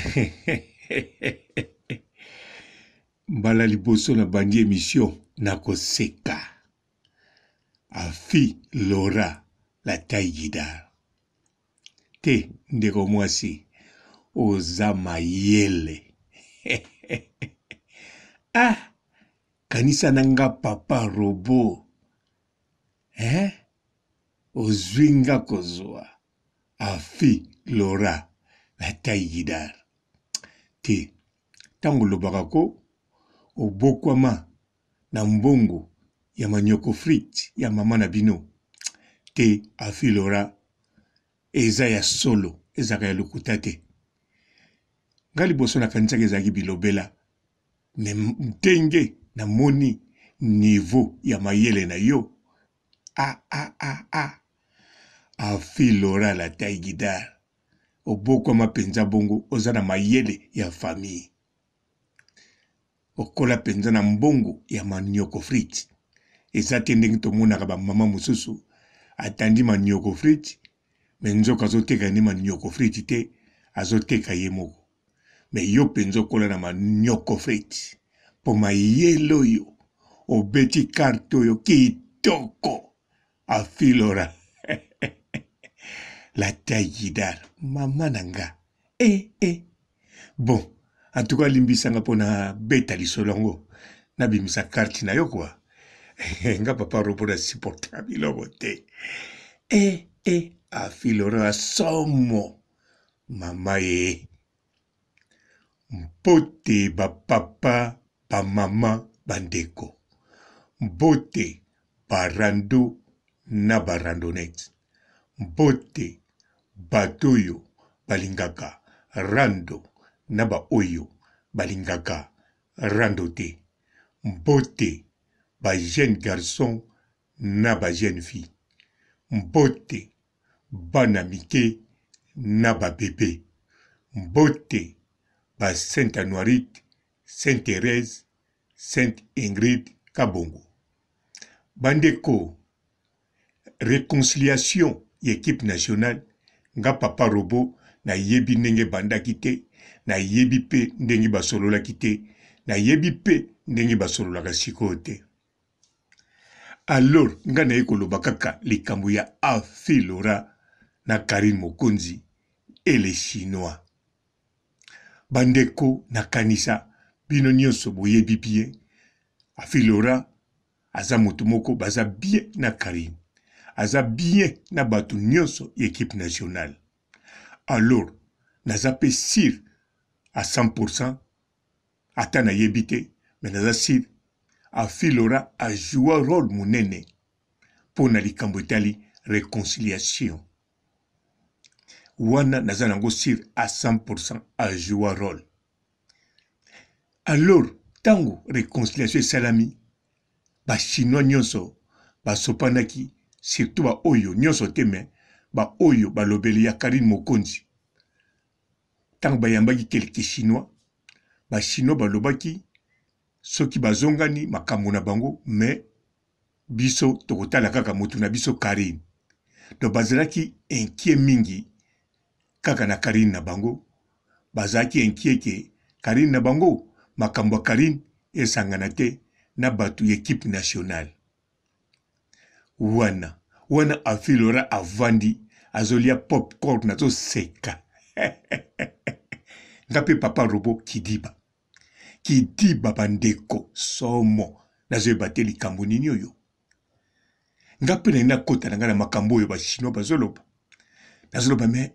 mbala liboso na bandi emission nakoseka afi lora la tai gidar te ndeko mwasi oza mayele ah kanisa na nga papa robo eh? ozwi nga kozwa afi lora la tai gidar te ntango olobakako obokwama na mbongo ya manioko frite ya mama na bino te afi lora eza ya solo ezalaka ya lokuta te nga liboso nakanisaki ezalaki bilobela me ndenge namoni nivo ya mayele na yo aaa afi lora la taille guidare obokwama mpenza bongo oza na mayele ya famille okola mpenza na mbongo ya manioko frite eza te ndenge tomonaka bamama mosusu atandi manioko frite me nzoka azoteka nde manioko frite te azoteka ye moko me yo mpenza okola na manioko frite mpo mayele oyo obeti karte oyo kitoko afilora la tayidar mama na nga e eh, e eh. bon en tout cas limbisanga mpona beta lisolo yango nabimisa karte na yo kua eh, nga papa ro mpona supporta biloko te e e afi loro asomo mama ye mpote bapapa bamama bandeko mbote barando na barandonete mbote bato oyo balingaka rando na baoyo balingaka rando te mbote bajeune garçon na bajeune fille mbote bana mike na babebe mbote ba sainte anoirite sainte therese sainte ingrid kabongo bandeko réconciliation ya équipe nationale nga papa robo nayebi ndenge bandaki te nayebi mpe ndenge basololaki te nayebi mpe ndenge basololaka sikoyo te alors nga naye koloba kaka likambo ya afi lora na karin mokonzi ele chinois bandeko nakanisa bino nyonso boyebi bie afi lora aza motu moko baza bien na karin aza bien na bato nyonso ya ekipe nationale alors naza mpe sire a 100 pourcent ata nayebi te me naza sire afilora ajua role monene mpo na likambo etali réconciliation wana naza nango sire a 100 pourcent ajua role alors ntango réconciliation esalami bachinois nyonso basopanaki surtout baoyo nyonso te me baoyo balobeli ya karine mokonzi ntango bayambaki kelke chinois bachinois balobaki soki bazongani makambo na bango me biso tokotala kaka motu na biso karine donc bazalaki inquiet mingi kaka na karine na bango bazalaki inquiet ke karine na bango makambo ya karine esangana te na bato ya ekipe nationale wana wana afilora avandi azolia popcorn azoseka nga mpe papa robo kidiba kidiba bandeko somo nazoyeba te likambo nini oyo nga mpe nalingi nakota na ngai na makambo oyo bachinois bazoloba nazoloba me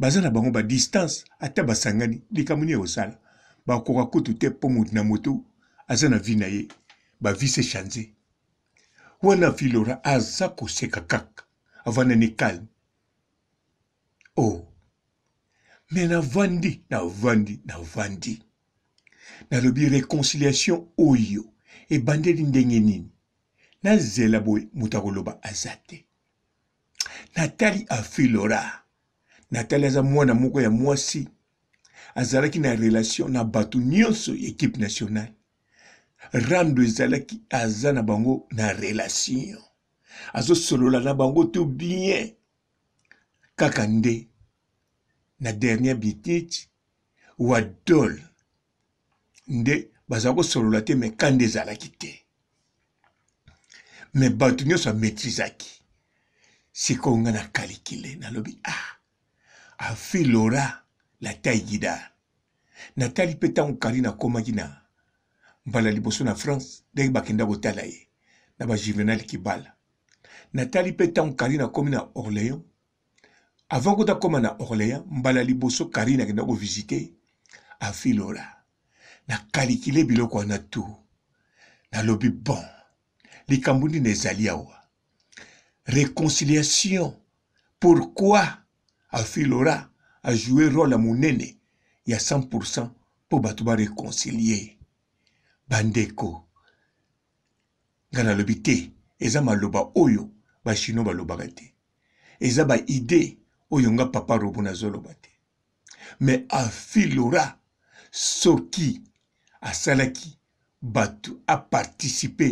baza na bango badistance ata basangani likambo nini ekosala bakoka kutu te mpo motu na motu aza na vi na ye bavi se chanze wana filora aza koseka kaka avandani kalme o oh. me navandi navandi navandi nalobi réconciliation oyo ebandeli ndenge nini nazela boye moto akoloba aza te natali afilora natali aza mwana moko ya mwasi azalaki na relation na bato nyonso ya ekipe nationale rando ezalaki aza na bango na relation azosolola na bango to bien kaka nde na dernier bititi wadol nde baza kosolola te me kanda ezalaki te me bato nyonso ametrizaki sikoyo nga na kalikile nalobi ah afi lora la taigidar natali mpe ntango kali nakomaki na mbala liboso na france ndenge bakenda kotala ye na bajuvenal kibala natali mpe ntango karine akómi na orléans avant kuta akóma na orléans mbala liboso karine akenda kovisite afilola nakalikile biloko wana tu nalobi bon likambo ndini ezali awa réconciliation pourquoi afilora ajoue role ya monene ya 100 mpo bato baréconcilie bandeko ngai nalobi te eza maloba oyo bachino balobaka te eza baide oyo nga papa robo nazoloba te me afilora soki asalaki bato aparticipe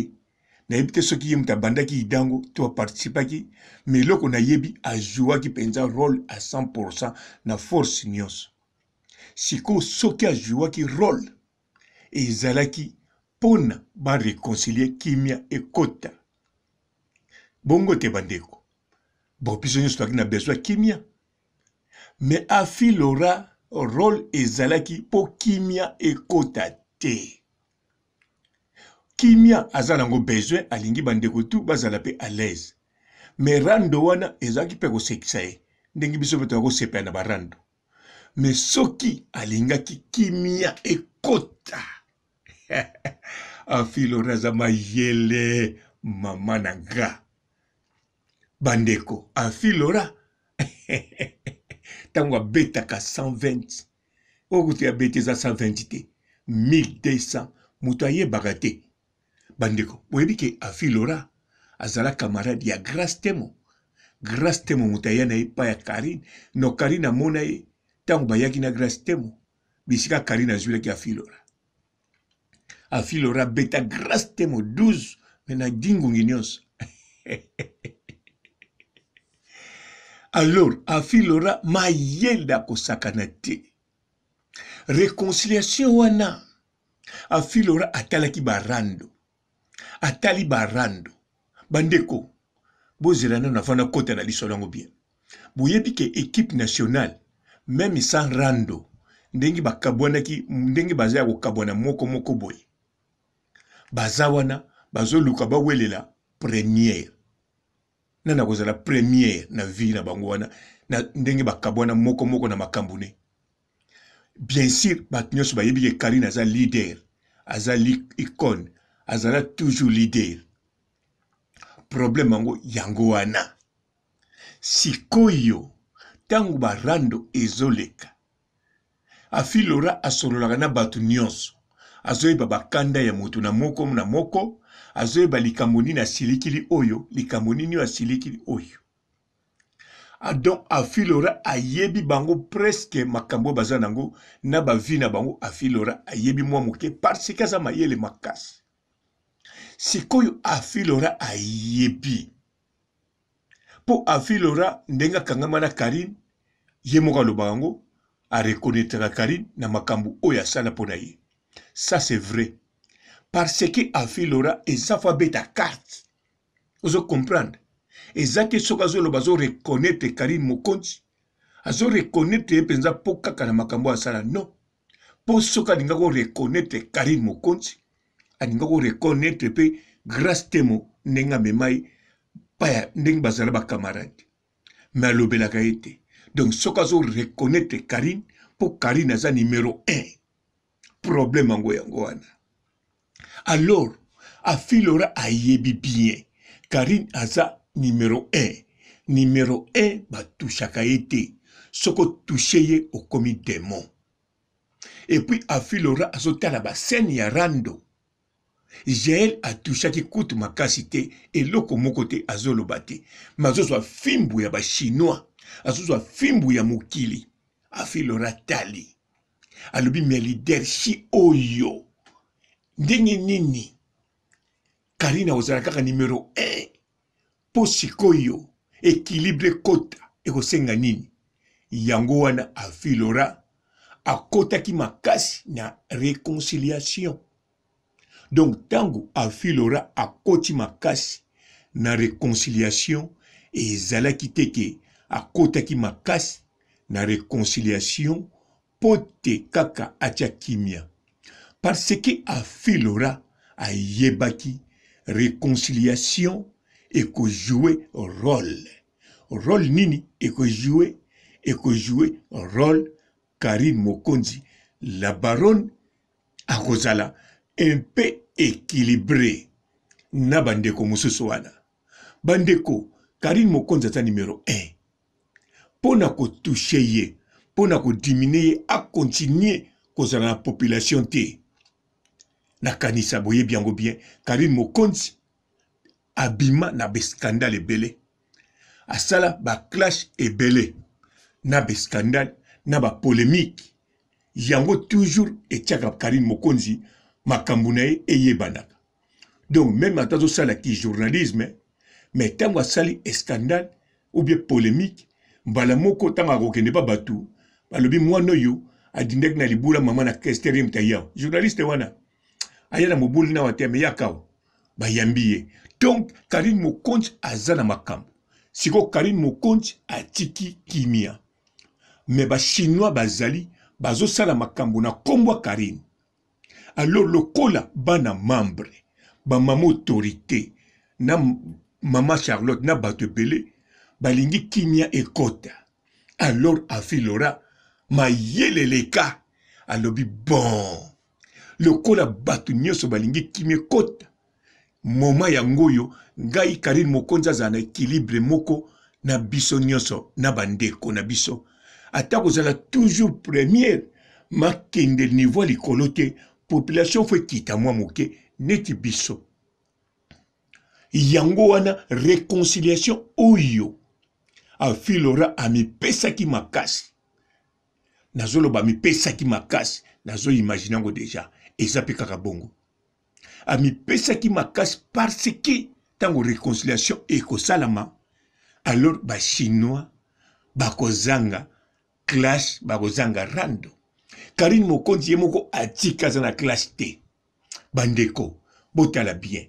nayebi te soki ye moto abandaki idango to aparticipaki me eloko nayebi azwwaki mpenza role a 100 na force nyonso sikoyo soki azwwaki role ezalaki mpona barekonsilie kimia ekota bongo te bandeko bo biso nyonso toyaki na besoin ya kimia me afi lora role ezalaki mpo kimia ekota te kimia aza nango besoin alingi bandeko tu bazala mpe a l'aise me rando wana ezalaki mpe kosekisa ye ndenge biso mpe toya kosepela na barando me soki alingaki kimia ekota afilona aza mayele mama na nga bandeko afilora ntango abetaka 120 okuti abeti eza 120 te 1200 moto ayebaka te bandeko boyebi ke afilora azala camarade ya grace temo grace temo moto aya na ye epai ya karine no karine amona ye ntango bayaki na grace temo bisika karine azwilaki afilora afilora beta grâce te mo 12 me na dingungi nyonso alors afilora mayele akosakana te réconciliation wana afilora atalaki barando atali barando bandeko bozela nano avant nakota na liso nango bien boyebi ke équipe nationale meme sans rando ndenge bakabwanaki ndenge baza ya kokabwana moko moko boye baza wana bazoluka bawelela première nana kozala première na vie na bango wana na ndenge bakabo wana moko moko na makambo ne bien sûr bato nyonso bayebi ke karine aza leader aza li icone azala toujours leader problème yango yango wana sikoyo ntango barando ezoleka afilora asololaka na bato nyonso azoyeba bakanda ya motu na moko na moko azoyeba likambo nini asilikili oyo likambo nini asilikili oyo ah, donc afilora ayebi bango preske makambo oyo baza nango na bavi na bango afilora ayebi mwa moke parce ke aza mayele makasi sikoyo afilora ayebi mpo afilora ndenge akangama na karine ye moko alobaka yango arekonetraka karine na makambo oyo asala mpo na ye Ça, c'est vrai. Parce que afilora ezafabeta carte. Ozo comprendre. ezaki soki azoloba azorekonetre karim mokonzi azorekonetre ye eh, mpenza mpo kaka na makambo asala non mpo soki alinga korekonetre karim mokonzi alinga korekonetre mpe eh, grace temo ndenge amema ye paya ndenge bazala bakamarade me alobelaka ye te donc soki azorekonetre karine mpo karine aza numero 1 problème yango yango wana alors afi lora ayebi bien karine aza numero 1 numero 1 batushaka ye te soki otushe ye okomi démon epuis afi lora azotala basene ya rando jael atushaki kutu makasi te eloko moko te azoloba te ma azozwa fimbu ya bachinois azozwa fimbu ya mokili afi lora tali alobi mialidershi oyo ndenge nini karine akozala kaka numero 1 mpo sikoyo ekilibre kota ekosenga nini yango wana afilora akotaki makasi na réconciliation donc ntango afilora akoti makasi na réconciliation ezalaki te ke akotaki makasi na réconciliation mpo te kaka atya kimia parceke afilora ayebaki réconciliation ekozue role role nini ekozue ekozue role karine mokonzi la baronne akozala mpe équilibré na bandeko mosusu wana bandeko karine mokonzi aza numero 1 mpo na kotushe ye mpo na kodimine ye akontinue kozala na population te nakanisa boyebi yango bien karine mokonzi abima na baskandale ebele asala baclashe ebele na baskandale na bapolémike yango toujours etiaka karine mokonzi makambo na ye eyebanaka donc meme ata azosalaki journalisme me ntango asali eskandale ou bien polémike mbala moko ntango akokende mpa bato balobi mwana oyo adindaki na libula mama na kestere mta yao journaliste wana aya na mobulu na wate ameyakao bayambi ye donc karine mokonzi aza na makambo sikoyo karine mokonzi atiki kimia me bachinois bazali bazosala makambo na nkombo ya karine alors lokola bana membre bamama autorité na mama charlotte na bato ebele balingi kimia ekota alors afilora mayelele eka alobi bon lokola bato nyonso balingi kimia ekota moma yango oyo ngai karine mokonzi azala na ekilibre moko na biso nyonso na bandeko na biso ata kozala toujours première makende niveau ya likolo te population fo ekita mwa moke neti biso yango wana réconciliation oyo afilora amipesaki makasi nazoloba mipesaki makasi nazoimagine yango deja eza mpe kaka bongo amipesaki makasi parce ke ntango réconciliation ekosalama alors bachinois bakozanga clash bakozanga rando karine mokonzi ye moko atika aza na clash te bandeko botala bien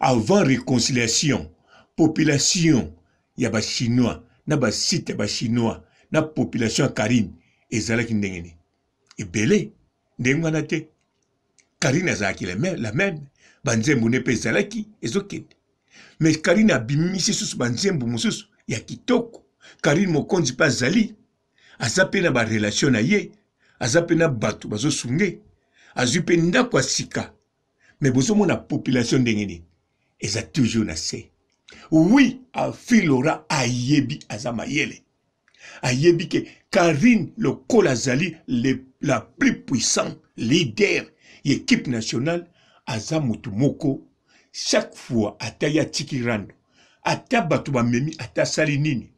avant réconciliation population ya bachinois na basite ya bachinois na population ya karine ezalaki ndenge nini ebele ndenge wana te karine azalaki la meme banzembo nde mpe ezalaki ezokende me karine abimisi susu banzembo mosusu ya kitoko karine mokonzi mpe azali aza mpe na barelation na ye aza mpe na bato bazosunge azwi mpe ndako ya sika me bozomona population ndenge nini eza toujours na se wi afi lora ayebi aza mayele ayebi ke karine lokola azali la plus puissant leader ya équipe nationale aza motu moko chaque fois ata ye atiki rando ata bato bamemi ata asali nini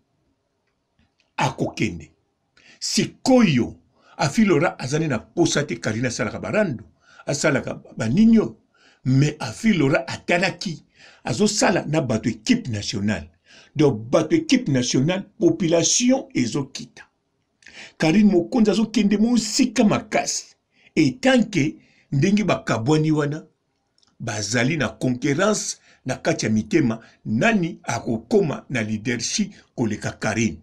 akokende sikoyo afilora aza nde na posa te karine asalaka barando asalaka banini oyo me afilora atalaki azosala na bato équipe nationale donc bato ekipe nationale population ezokita karine mokonzi azokende mosika makasi etanke ndenge bakabwani wana bazali na konkurence na kati ya mitema nani akokoma na lidership koleka karine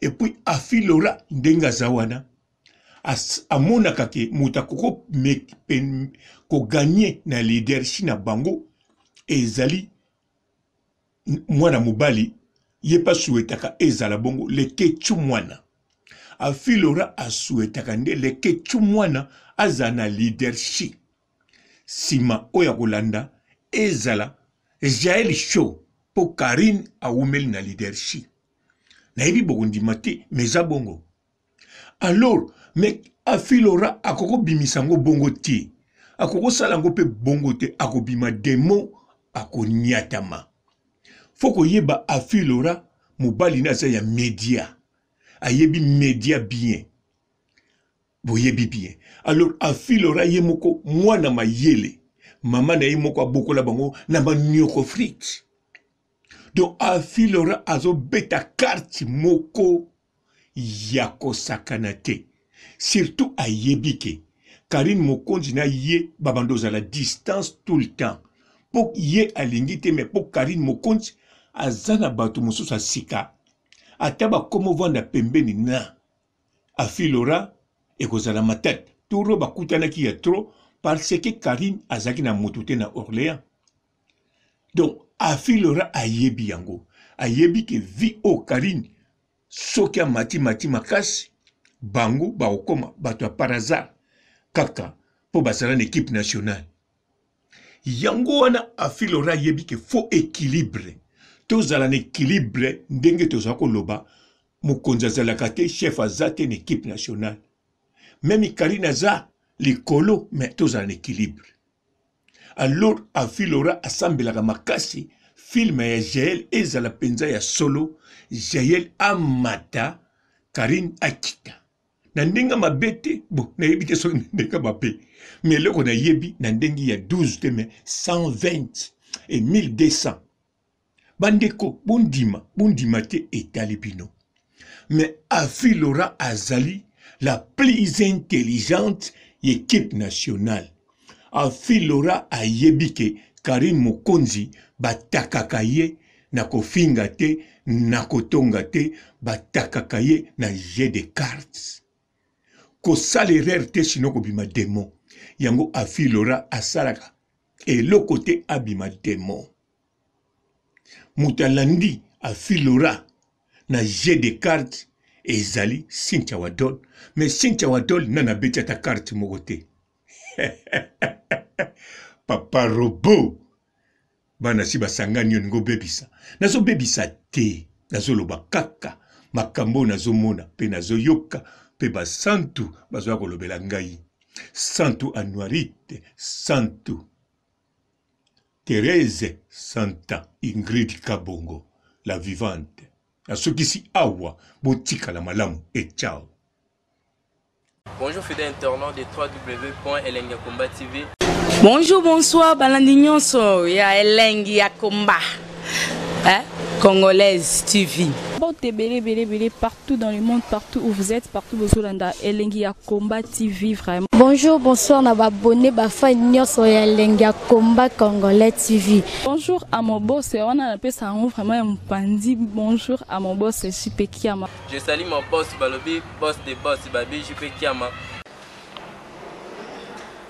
epuis afilora ndenge aza wana amonaka ke moto akokoganye na lidership na bango ezali mwana mobali ye mpe asuwetaka ezala bongo lekecu mwana afilora asuwetaka nde lekecu mwana azala na lidership nsima oyo akolanda ezala jael show mpo karine awumeli na lidership nayebi bokondima te me eza bongo alors me afilora akokobimisa yango bongo te akokosala yango mpe bongo te akobima demo akoniatama fo koyeba afi lora mobali ne aza ya media ayebi media bien boyebi bien alors afi lora ye moko mwana mayele mama na ye moko abokola bango na banioko frite donc afi lora azobeta karte moko ya kosakana te surtout ayebi ke karine mokonzi na ye babanda ozala distance tout le temps mpo ye alingi te me mpo karine mokonzi aza na bato mosusu asika ata bakomovanda pembeni na afi lora ekozala matete toro bakutanaki ya tro parce ke karine azalaki na motu te na orléans donc afi lora ayebi yango ayebi ke vi o karine soki amati mati makasi bango bakokoma bato ya parazar kaka mpo bazala na équipe nationale yango wana afi lora ayebi ke fo équilibre tozala na ekilibre ndenge toza koloba mokonzi azalaka te chef aza te na ekipe nationale me mikarine aza likolo me tozala na ekilibre alors avi lora asambelaka makasi filme ya jael ezala mpenza ya solo jael amata karine akita na ndenge mabe te bo nayebi te soki na ndenge mabe me eloko nayebi na ndenge ya 12 te me 120 et 1200 bandeko bondima bondima te etali bino me afi laurent azali la plus intelligente ekipe nationale afi laurent ayebi ke karine mokonzi batakaka ye na kofinga te na kotonga te batakaka ye na jeu de cartes kosala erreur te sino kobima demon yango afi laurent asalaka eloko te abima demon mutalandi afilora na jeu de carte ezali cynthia wadol me cynthia wadol nana abeti ata carte moko te papa robo bana si basangani yo ningo obebisa nazobebisa te nazoloba kaka makambo oyo nazomona mpe nazoyoka mpe basantu bazoya kolobela ngai santu anuarite santu Thérèse Santa Ingrid Kabongo la vivante À ceux qui boutique à la malam et ciao Bonjour fidèle internaute de www.elengiakomba TV. Bonjour, bonsoir, balandignon, so, ya Elengi ya Komba. Congolaise TV. Partout dans le monde, partout où vous êtes, partout où vous êtes, Elengi à Combat TV, vraiment. Bonjour, bonsoir, na abonné, bafa nyonso ya Elengi à Combat Congolais TV. Bonjour à mon boss, on a appelé ça vraiment un pandi. Bonjour à mon boss, Jipe Kiama. Je salue mon boss, Balobi, boss de boss, Babi, Jipe Kiama.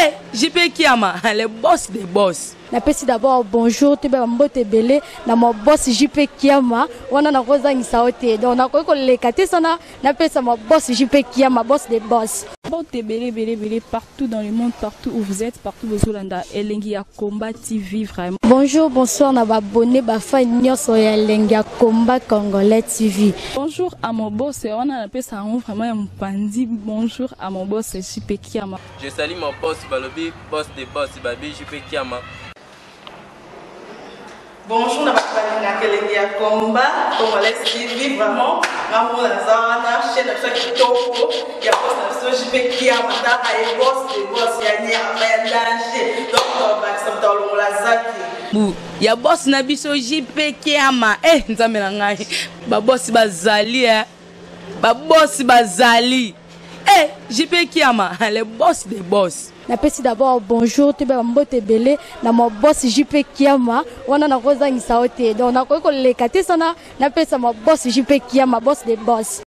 eh JP Kiama le boss des boss napesi d'abord bonjour toyebaka mbote ebele na mobos jp kiama wana nakozangisa yo te donc nakoki koleka te sana napesa mobos jp kiama bos de bos porte ebele ebele ebele partout dans le monde partout où vous êtes partout bozolanda elengi ya combat tv vraiment bonjour bonsoir na babone bafani nyonso ya elengi ya combat congolais tv bonjour à mon boss wana napesa yango vraiment ya mopandi bonjour à mon boss jp kiama je sali mon boss balobi boss de boss babi jp kiama bonjour na bato balinga kelenge ya komba congolais tv vraiment ngambo naza wana chaine na biso ya kitoko ya bos na biso jp kia mataka ye bos de bos ya nyama ya danger donc babakisa moto alongola zaki ya bosi na biso jp kiama e eh, nzambe na ngai babosi bazali e eh. babosi bazali e eh, jp kiama le bos de bos napesi d'abord bonjour toyeba bambote ebele na mabosi jp kiama wana nakozangisa yo te donc nakoki koleka te sana napesa mabosi jp kiama bos de bos